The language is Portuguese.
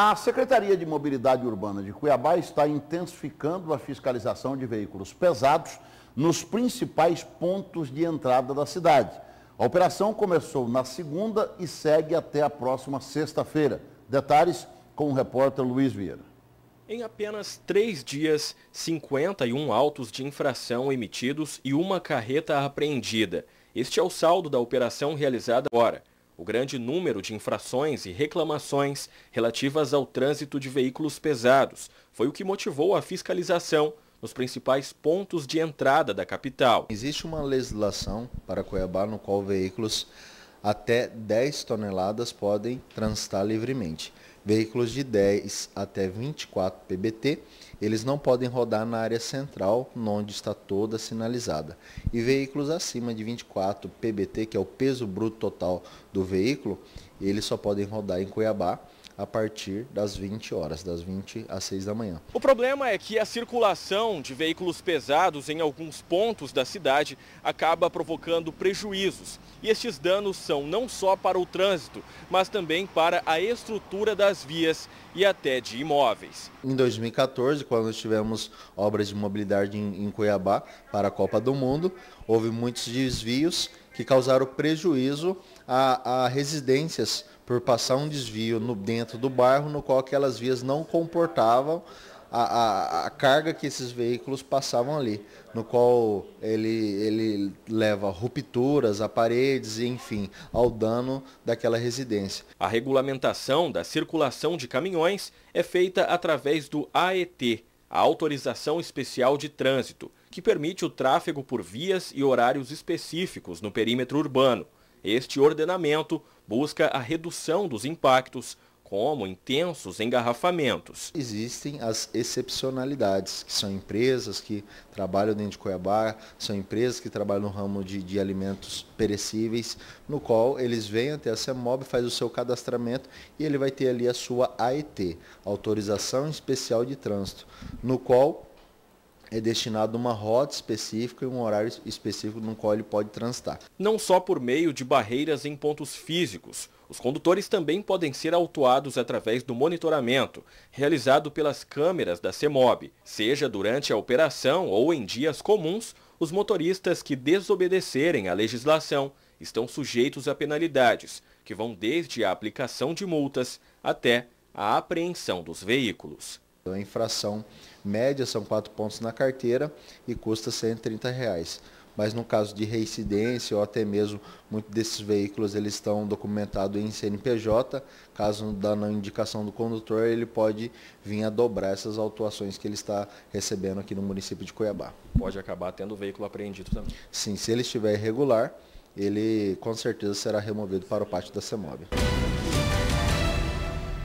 A Secretaria de Mobilidade Urbana de Cuiabá está intensificando a fiscalização de veículos pesados nos principais pontos de entrada da cidade. A operação começou na segunda e segue até a próxima sexta-feira. Detalhes com o repórter Luiz Vieira. Em apenas três dias, 51 autos de infração emitidos e uma carreta apreendida. Este é o saldo da operação realizada agora o grande número de infrações e reclamações relativas ao trânsito de veículos pesados foi o que motivou a fiscalização nos principais pontos de entrada da capital. Existe uma legislação para Cuiabá no qual veículos até 10 toneladas podem transitar livremente. Veículos de 10 até 24 pbt, eles não podem rodar na área central, onde está toda sinalizada. E veículos acima de 24 pbt, que é o peso bruto total do veículo, eles só podem rodar em Cuiabá a partir das 20 horas, das 20 às 6 da manhã. O problema é que a circulação de veículos pesados em alguns pontos da cidade acaba provocando prejuízos. E estes danos são não só para o trânsito, mas também para a estrutura das vias e até de imóveis. Em 2014, quando tivemos obras de mobilidade em Cuiabá para a Copa do Mundo, houve muitos desvios que causaram prejuízo a, a residências por passar um desvio no, dentro do bairro no qual aquelas vias não comportavam a, a, a, carga que esses veículos passavam ali, no qual ele, ele leva rupturas a paredes, enfim, ao dano daquela residência. A regulamentação da circulação de caminhões é feita através do AET, a autorização especial de trânsito, que permite o tráfego por vias e horários específicos no perímetro urbano. Este ordenamento busca a redução dos impactos como intensos engarrafamentos. Existem as excepcionalidades, que são empresas que trabalham dentro de Cuiabá, são empresas que trabalham no ramo de, de alimentos perecíveis, no qual eles vêm até a CEMOB, faz o seu cadastramento e ele vai ter ali a sua AET, Autorização Especial de Trânsito, no qual é destinado a uma rota específica e um horário específico no qual ele pode transitar. Não só por meio de barreiras em pontos físicos, os condutores também podem ser autuados através do monitoramento, realizado pelas câmeras da CEMOB. Seja durante a operação ou em dias comuns, os motoristas que desobedecerem à legislação estão sujeitos a penalidades, que vão desde a aplicação de multas até a apreensão dos veículos. Então, a infração média são quatro pontos na carteira e custa R$ 130. Reais. Mas no caso de reincidência ou até mesmo muitos desses veículos eles estão documentados em CNPJ, caso da não indicação do condutor, ele pode vir a dobrar essas autuações que ele está recebendo aqui no município de Cuiabá. Pode acabar tendo o veículo apreendido também. Sim, se ele estiver irregular, ele com certeza será removido para o pátio da CEMOB.